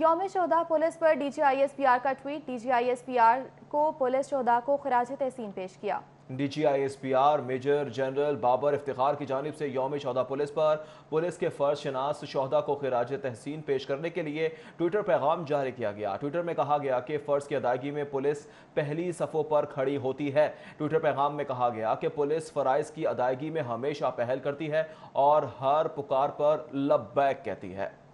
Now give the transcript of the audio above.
योम शहदा पुलिस पर डीजीआईएसपीआर का ट्वीट डीजीआईएसपीआर को पुलिस शहदा को खराज तहसीन पेश किया DG ISPR major general Babar Iftikhar की जानब से योम शहदा पुलिस पर पुलिस के फर्ज शनास शहदा को खराज तहसीन पेश करने के लिए ट्विटर पैगाम जारी किया गया ट्विटर में कहा गया कि फ़र्ज़ की अदायगी में पुलिस पहली सफ़ों पर खड़ी होती है ट्विटर पैगाम में कहा गया कि पुलिस फ़रज़ की अदायगी में हमेशा पहल करती है और हर पुकार पर बैक कहती है